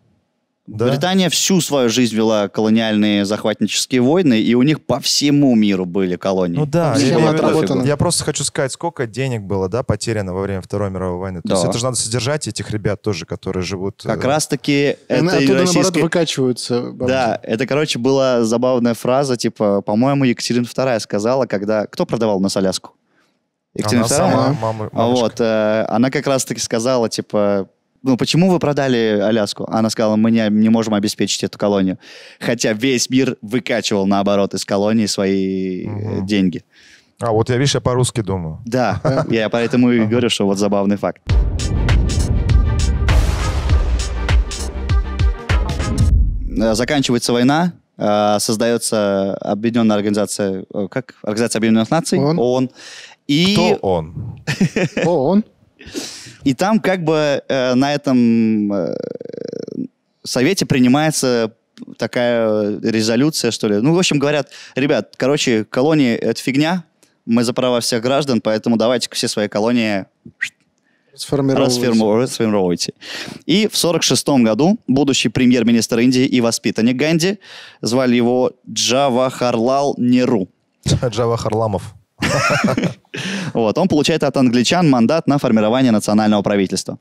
Да. Британия всю свою жизнь вела колониальные захватнические войны, и у них по всему миру были колонии. Ну да, я, я, просто хочу сказать, сколько денег было, да, потеряно во время Второй мировой войны. То да. есть это же надо содержать этих ребят тоже, которые живут. Как э... раз таки это оттуда российские... наоборот выкачиваются. Бабушки. Да, это короче была забавная фраза, типа, по-моему, Екатерина II сказала, когда кто продавал на Соляску? Екатерина она II. Сама, мама, вот, э, она как раз таки сказала, типа ну, почему вы продали Аляску? Она сказала, мы не, не можем обеспечить эту колонию. Хотя весь мир выкачивал, наоборот, из колонии свои угу. деньги. А, вот я, видишь, я по-русски думаю. Да, (laughs) я поэтому и говорю, что вот забавный факт. Э, заканчивается война, э, создается объединенная организация, как? Организация Объединенных Наций, ООН. ООН. И... Кто он? ООН? (laughs) И там как бы э, на этом э, совете принимается такая резолюция, что ли. Ну, в общем, говорят, ребят, короче, колонии — это фигня, мы за права всех граждан, поэтому давайте все свои колонии расформировывайте. И в сорок шестом году будущий премьер-министр Индии и воспитанник Ганди, звали его Джавахарлал Неру. (laughs) Джавахарламов. (laughs) Вот, он получает от англичан мандат на формирование национального правительства.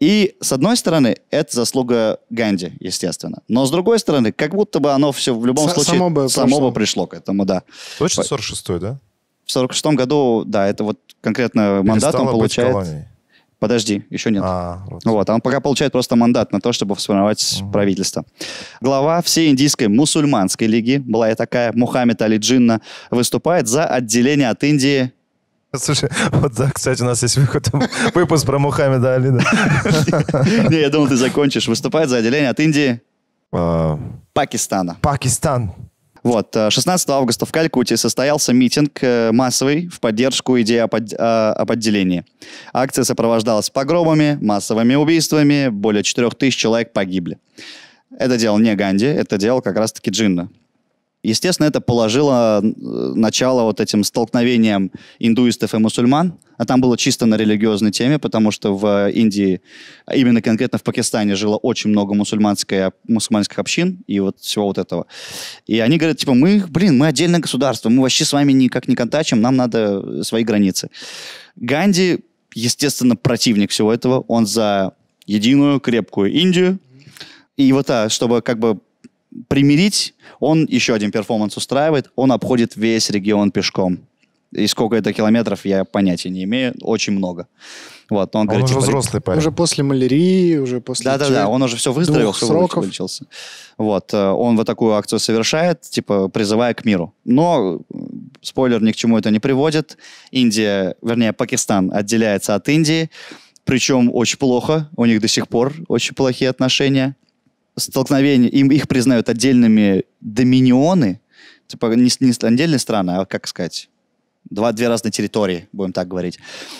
И, с одной стороны, это заслуга Ганди, естественно. Но, с другой стороны, как будто бы оно все в любом случае само бы пришло. к этому, да. Точно 46-й, да? В 46-м году, да, это вот конкретно мандат он получает. Подожди, еще нет. А, вот. вот, он пока получает просто мандат на то, чтобы сформировать угу. правительство. Глава всей индийской мусульманской лиги, была и такая, Мухаммед Али Джинна, выступает за отделение от Индии Слушай, вот да, кстати, у нас есть (laughs) выпуск про Мухаммеда Али. (laughs) Не, я думал, ты закончишь. Выступает за отделение от Индии. А. Пакистана. Пакистан. Вот, 16 э, августа в Калькутте состоялся митинг э, массовый в поддержку идеи о, под... Э, подделении. Акция сопровождалась погромами, массовыми убийствами, более 4000 человек погибли. Это делал не Ганди, это делал как раз-таки Джинна. Естественно, это положило э, начало вот этим столкновениям индуистов и мусульман. А там было чисто на религиозной теме, потому что в Индии, именно конкретно в Пакистане, жило очень много мусульманской, мусульманских общин и вот всего вот этого. И они говорят, типа, мы, блин, мы отдельное государство, мы вообще с вами никак не контачим, нам надо свои границы. Ганди, естественно, противник всего этого. Он за единую крепкую Индию. И вот, а, чтобы как бы примирить, он еще один перформанс устраивает, он обходит весь регион пешком. И сколько это километров, я понятия не имею, очень много. Вот, он, а он говорит, уже типа, взрослый парень. Уже после малярии, уже после... Да-да-да, он уже все выздоровел, все сроков. вылечился. Вот, э, он вот такую акцию совершает, типа, призывая к миру. Но, э, спойлер, ни к чему это не приводит. Индия, вернее, Пакистан отделяется от Индии, причем очень плохо, у них до сих пор очень плохие отношения столкновение, им их признают отдельными доминионы, типа не, не отдельные страны, а как сказать, Два, две разные территории, будем так говорить.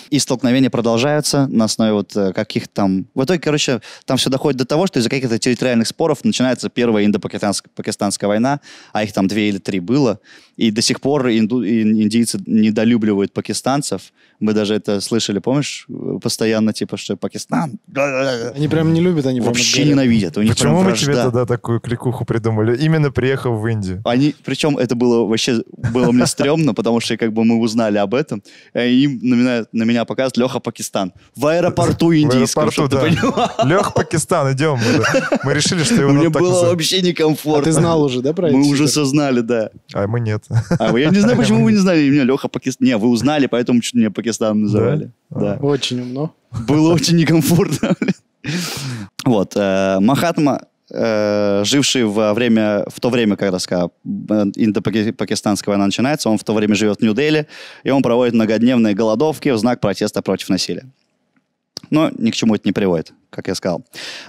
И столкновения продолжаются на основе вот э, каких там... В итоге, короче, там все доходит до того, что из-за каких-то территориальных споров начинается первая индо-пакистанская война, а их там две или три было. И до сих пор инду... индийцы недолюбливают пакистанцев. Мы даже это слышали, помнишь, постоянно, типа, что Пакистан... Они прям не любят, они Вообще говорят. ненавидят. У них Почему мы тебе тогда такую крикуху придумали? Именно приехав в Индию. Они... Причем это было вообще... Было мне стрёмно, потому что как бы мы узнали об этом, э, и на меня, на меня показывают Леха Пакистан. В аэропорту индийского, в ты да. Леха Пакистан, идем. Мы решили, что его Мне было вообще некомфортно. А ты знал уже, да, про Мы уже сознали, да. А мы нет. А я не знаю, почему вы не знали. Меня Леха Пакистан... Не, вы узнали, поэтому что меня Пакистан называли. Да. Очень умно. Было очень некомфортно. Вот. Э, Махатма Э, живший во время, в то время, как раз, когда э, индо-пакистанская война начинается, он в то время живет в Нью-Дели, и он проводит многодневные голодовки в знак протеста против насилия. Но ни к чему это не приводит, как я сказал.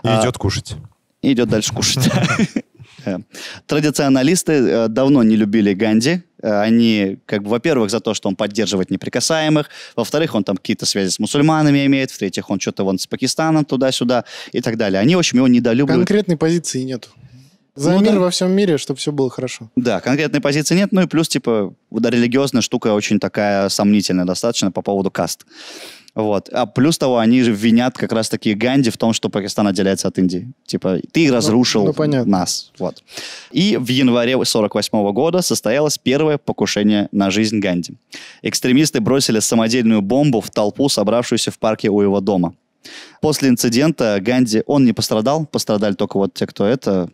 И а, идет кушать. И идет дальше кушать. (laughs) Э, традиционалисты э, давно не любили Ганди. Э, они, как бы, во-первых, за то, что он поддерживает неприкасаемых, во-вторых, он там какие-то связи с мусульманами имеет, в-третьих, он что-то вон с Пакистаном туда-сюда и так далее. Они, в общем, его недолюбливают. Конкретной позиции нет. За ну, мир да. во всем мире, чтобы все было хорошо. Да, конкретной позиции нет. Ну и плюс, типа, да, религиозная штука очень такая сомнительная достаточно по поводу каст. Вот. А плюс того, они же винят как раз-таки Ганди в том, что Пакистан отделяется от Индии. Типа, ты ну, разрушил ну, ну, нас. Вот. И в январе 48 года состоялось первое покушение на жизнь Ганди. Экстремисты бросили самодельную бомбу в толпу, собравшуюся в парке у его дома. После инцидента Ганди, он не пострадал, пострадали только вот те, кто это,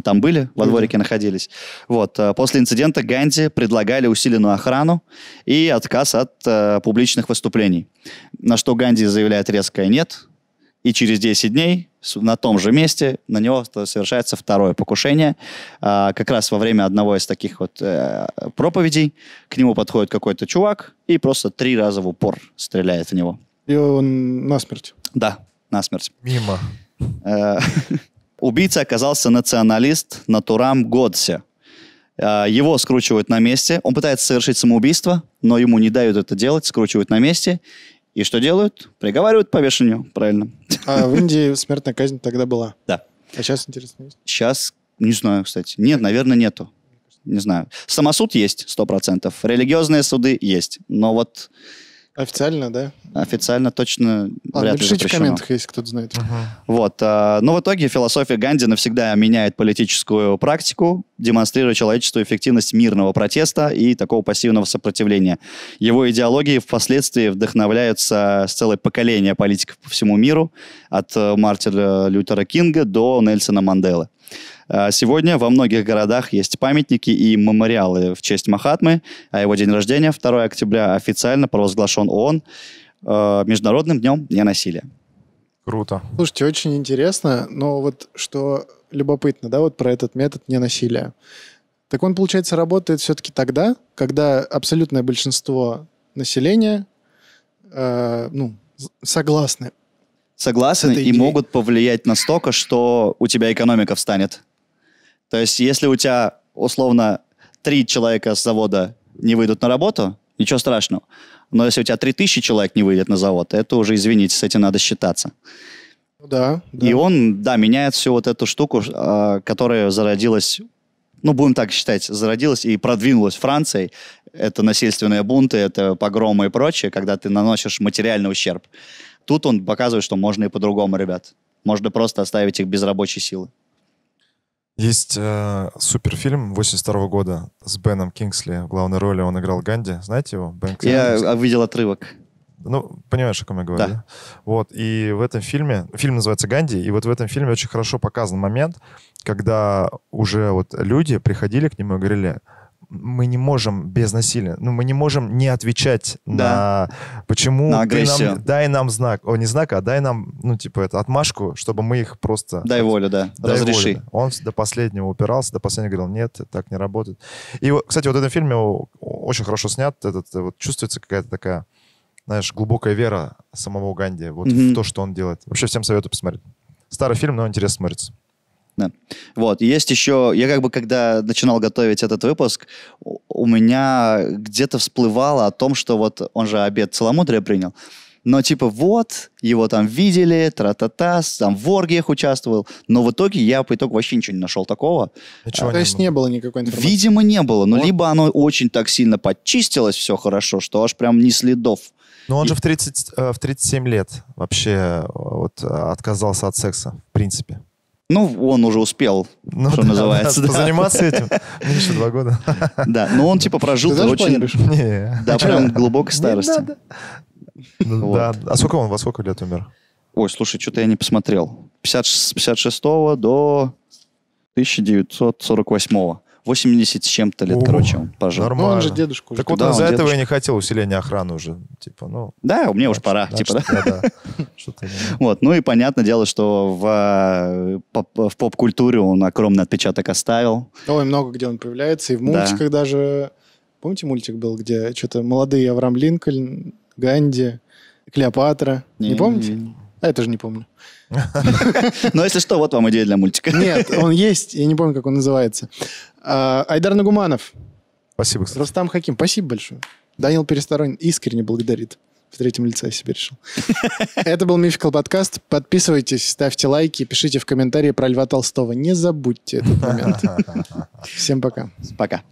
там были, во дворике mm-hmm. находились. Вот. Э, после инцидента Ганди предлагали усиленную охрану и отказ от э, публичных выступлений. На что Ганди заявляет резкое «нет», и через 10 дней на том же месте на него совершается второе покушение. А, как раз во время одного из таких вот э, проповедей к нему подходит какой-то чувак и просто три раза в упор стреляет в него. И он насмерть? Да, насмерть. Мимо. Э, (laughs) Убийца оказался националист Натурам Годсе. А, его скручивают на месте. Он пытается совершить самоубийство, но ему не дают это делать, скручивают на месте. И что делают? Приговаривают к повешению, правильно. А в Индии смертная казнь тогда была? Да. А сейчас, интересно, есть? Сейчас, не знаю, кстати. Нет, наверное, нету. Не знаю. Самосуд есть, сто процентов. Религиозные суды есть. Но вот Официально, да? Официально точно Ладно, вряд ли запрещено. в комментах, если кто-то знает. Угу. Вот. А, но ну, в итоге философия Ганди навсегда меняет политическую практику, демонстрируя человечеству эффективность мирного протеста и такого пассивного сопротивления. Его идеологии впоследствии вдохновляются с целое поколение политиков по всему миру, от э, Мартина Лютера Кинга до Нельсона Манделы. А, сегодня во многих городах есть памятники и мемориалы в честь Махатмы, а его день рождения, 2 октября, официально провозглашен ООН а, Международным днем ненасилия. Круто. Слушайте, очень интересно, но вот что любопытно, да, вот про этот метод ненасилия. Так он, получается, работает все-таки тогда, когда абсолютное большинство населения, э, ну, согласны. Согласны и идеей. могут повлиять настолько, что у тебя экономика встанет. То есть, если у тебя, условно, три человека с завода не выйдут на работу, ничего страшного. Но если у тебя три тысячи человек не выйдет на завод, это уже, извините, с этим надо считаться. Ну да, да. И он, да, меняет всю вот эту штуку, а, которая зародилась, ну, будем так считать, зародилась и продвинулась Францией. Это насильственные бунты, это погромы и прочее, когда ты наносишь материальный ущерб. Тут он показывает, что можно и по-другому, ребят. Можно просто оставить их без рабочей силы. Есть э, суперфильм 82 года с Беном Кингсли в главной роли. Он играл Ганди. Знаете его? Бен Я а, видел отрывок. Ну, понимаешь, о ком я говорю, да. да? Вот, и в этом фильме, фильм называется «Ганди», и вот в этом фильме очень хорошо показан момент, когда уже вот люди приходили к нему и говорили, мы не можем без насилия, ну, мы не можем не отвечать да. на почему на агрессию. нам, дай нам знак, о, не знак, а дай нам, ну, типа, это, отмашку, чтобы мы их просто... Дай волю, да, дай разреши. Волю. Он до последнего упирался, до последнего говорил, нет, так не работает. И, кстати, вот в этом фильме очень хорошо снят, этот, э, вот чувствуется какая-то такая, знаешь, глубокая вера самого Ганди вот mm-hmm. в то, что он делает. Вообще всем советую посмотреть. Старый фильм, но интересно смотрится. Да. Вот, есть еще, я как бы, когда начинал готовить этот выпуск, у меня где-то всплывало о том, что вот он же обед целомудрия принял, но типа вот, его там видели, тра-та-та, там в оргиях участвовал, но в итоге я по итогу вообще ничего не нашел такого. А, а то есть не было никакой информации? Видимо, не было, но он... либо оно очень так сильно подчистилось все хорошо, что аж прям не следов. Ну он И... же в, 30, э, в 37 лет вообще э, вот отказался от секса, в принципе. Ну, он уже успел, ну, что да, называется. Да, да. Заниматься этим меньше два года. Да, но он типа прожил очень... Не. Да, прям глубокой старости. Ну вот. Да, а сколько он, во сколько лет умер? Ой, слушай, что-то я не посмотрел. 50, с 56 до 1948 -го. 80 с чем-то лет, О, короче, он пожил. Нормально. Ну, он же дедушка. Так уже. вот, да, из-за этого я не хотел усиления охраны уже, типа, ну... Да, у меня уже пора, типа, значит, типа, да? да. (laughs) Вот, ну и понятное дело, что в, э, в поп-культуре он огромный отпечаток оставил. Ой, много где он появляется, и в мультиках да. даже... Помните мультик был, где что-то молодые Авраам Линкольн, Ганди, Клеопатра? Не, не помните? А это тоже не помню. (laughs) Но если что, вот вам идея для мультика. Нет, он есть, я не помню, как он называется. А, Айдар Нагуманов. Спасибо, кстати. Рустам Хаким, спасибо большое. Данил Пересторонин искренне благодарит. В третьем лице я себе решил. (laughs) Это был Мификал подкаст. Подписывайтесь, ставьте лайки, пишите в комментарии про Льва Толстого. Не забудьте этот момент. (laughs) Всем пока. Пока.